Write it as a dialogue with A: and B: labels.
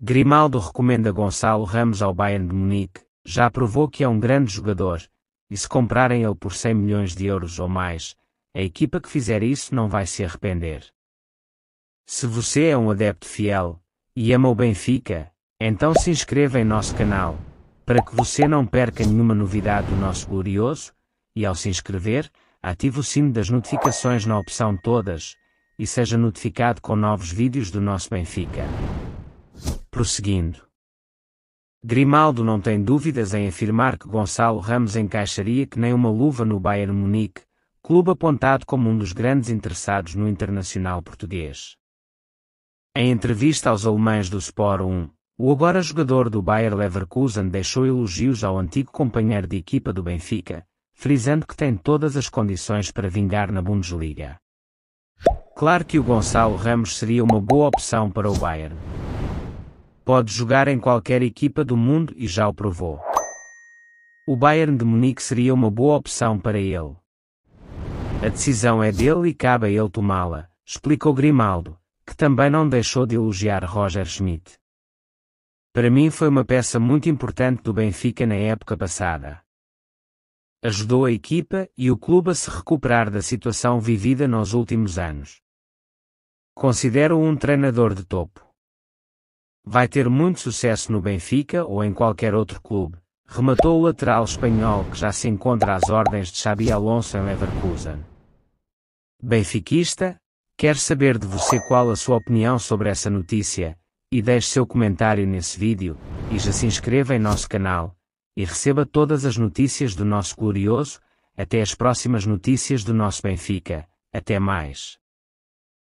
A: Grimaldo recomenda Gonçalo Ramos ao Bayern de Munique, já provou que é um grande jogador, e se comprarem ele por 100 milhões de euros ou mais, a equipa que fizer isso não vai se arrepender. Se você é um adepto fiel e ama o Benfica, então se inscreva em nosso canal, para que você não perca nenhuma novidade do nosso glorioso, e ao se inscrever, ative o sino das notificações na opção Todas, e seja notificado com novos vídeos do nosso Benfica prosseguindo. Grimaldo não tem dúvidas em afirmar que Gonçalo Ramos encaixaria que nem uma luva no Bayern Munique, clube apontado como um dos grandes interessados no internacional português. Em entrevista aos alemães do Sport 1, o agora jogador do Bayer Leverkusen deixou elogios ao antigo companheiro de equipa do Benfica, frisando que tem todas as condições para vingar na Bundesliga. Claro que o Gonçalo Ramos seria uma boa opção para o Bayern, Pode jogar em qualquer equipa do mundo e já o provou. O Bayern de Munique seria uma boa opção para ele. A decisão é dele e cabe a ele tomá-la, explicou Grimaldo, que também não deixou de elogiar Roger Schmidt. Para mim foi uma peça muito importante do Benfica na época passada. Ajudou a equipa e o clube a se recuperar da situação vivida nos últimos anos. Considero-o um treinador de topo vai ter muito sucesso no Benfica ou em qualquer outro clube, rematou o lateral espanhol que já se encontra às ordens de Xabi Alonso em Leverkusen. Benfiquista, quer saber de você qual a sua opinião sobre essa notícia, e deixe seu comentário nesse vídeo, e já se inscreva em nosso canal, e receba todas as notícias do nosso glorioso, até as próximas notícias do nosso Benfica, até mais.